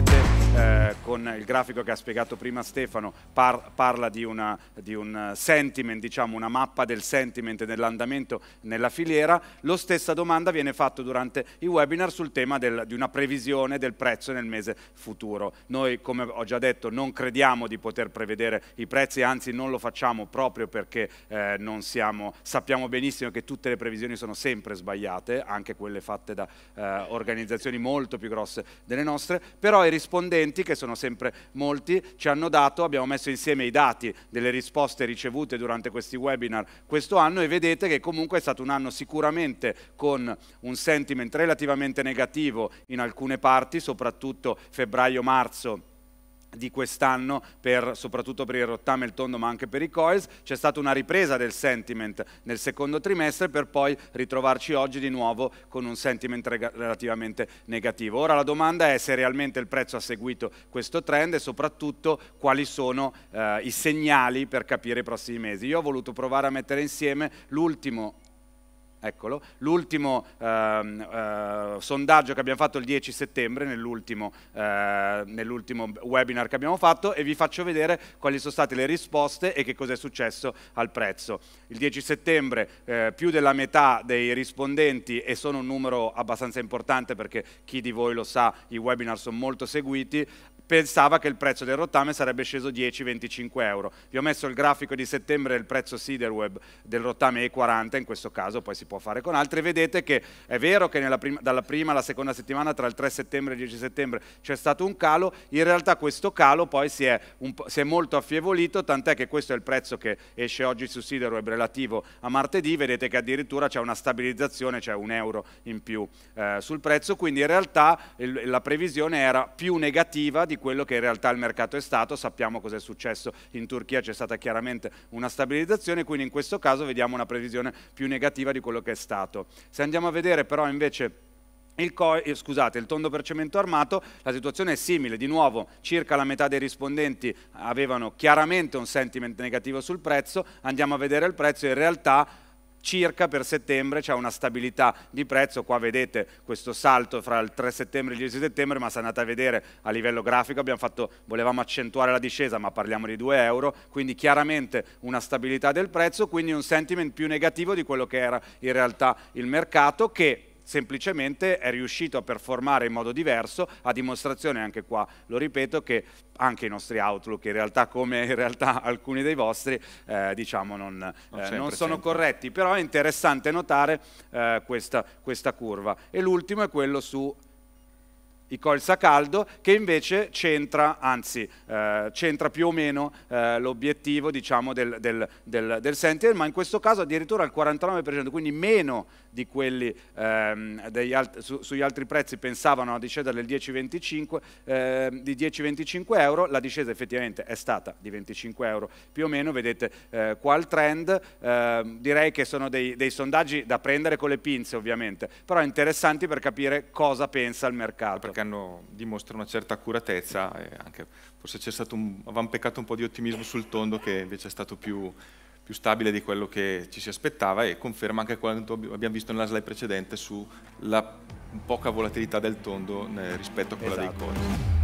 detesto. Eh, con il grafico che ha spiegato prima Stefano, par parla di, una, di, un eh, sentiment, diciamo una mappa del sentiment dell'andamento nella filiera. Lo stessa domanda viene fatta durante i webinar sul tema del, di una previsione del prezzo nel mese futuro. Noi, come ho già detto, non crediamo di poter prevedere i prezzi, anzi non lo facciamo proprio perché eh, siamo, sappiamo benissimo che tutte le previsioni sono sempre sbagliate, anche quelle fatte da eh, organizzazioni molto più grosse delle nostre, però i rispondenti utenti, che sono sempre molti, ci hanno dato, abbiamo messo insieme i dati delle risposte ricevute durante questi webinar questo anno e vedete che comunque è stato un anno sicuramente con un sentiment relativamente negativo in alcune parti, soprattutto febbraio-marzo di quest'anno, soprattutto per il rottame e il tondo, ma anche per i coils, c'è stata una ripresa del sentiment nel secondo trimestre per poi ritrovarci oggi di nuovo con un sentiment relativamente negativo. Ora la domanda è se realmente il prezzo ha seguito questo trend e soprattutto quali sono eh, i segnali per capire i prossimi mesi. Io ho voluto provare a mettere insieme l'ultimo eccolo, l'ultimo ehm, eh, sondaggio che abbiamo fatto il 10 settembre, nell'ultimo, eh, nell'ultimo webinar che abbiamo fatto, e vi faccio vedere quali sono state le risposte e che cosa è successo al prezzo. Il 10 settembre eh, più della metà dei rispondenti, e sono un numero abbastanza importante perché chi di voi lo sa, i webinar sono molto seguiti, pensava che il prezzo del rottame sarebbe sceso 10-25 euro. Vi ho messo il grafico di settembre del prezzo Siderweb del rottame E40, in questo caso poi si può fare con altri, vedete che è vero che prima, dalla prima alla seconda settimana, tra il 3 settembre e il 10 settembre c'è stato un calo, in realtà questo calo poi si è, si è molto affievolito, tant'è che questo è il prezzo che esce oggi su Siderweb relativo a martedì, vedete che addirittura c'è una stabilizzazione, c'è cioè un euro in più eh, sul prezzo, quindi in realtà il, la previsione era più negativa di di quello che in realtà il mercato è stato, sappiamo cosa è successo in Turchia, c'è stata chiaramente una stabilizzazione, quindi in questo caso vediamo una previsione più negativa di quello che è stato. Se andiamo a vedere però invece... Il, eh, scusate, il tondo per cemento armato, la situazione è simile, di nuovo circa la metà dei rispondenti avevano chiaramente un sentiment negativo sul prezzo, andiamo a vedere il prezzo, in realtà circa per settembre c'è una stabilità di prezzo, qua vedete questo salto fra il 3 settembre e il 10 settembre, ma se andate a vedere a livello grafico abbiamo fatto, volevamo accentuare la discesa, ma parliamo di 2 euro, quindi chiaramente una stabilità del prezzo, quindi un sentiment più negativo di quello che era in realtà il mercato che semplicemente è riuscito a performare in modo diverso, a dimostrazione anche qua, lo ripeto, che anche i nostri Outlook, in realtà come in realtà alcuni dei vostri, eh, diciamo non, eh, non sono corretti, però è interessante notare eh, questa, questa curva. E l'ultimo è quello su i colza caldo, che invece c'entra, anzi, eh, c'entra più o meno eh, l'obiettivo diciamo, del, del, del, del, Sentinel, ma in questo caso addirittura il 49%, quindi meno di quelli ehm, alt su sugli altri prezzi pensavano a discesa del 10,25, eh, di 10 euro, la discesa effettivamente è stata di 25 euro più o meno, vedete eh, qua il trend, ehm, direi che sono dei, dei sondaggi da prendere con le pinze ovviamente, però interessanti per capire cosa pensa il mercato. Perché hanno, dimostrano una certa accuratezza, anche, forse c'è stato un, avevamo peccato un po' di ottimismo sul tondo che invece è stato più, più stabile di quello che ci si aspettava e conferma anche quanto abbiamo visto nella slide precedente sulla poca volatilità del tondo eh, rispetto a quella esatto. dei corsi.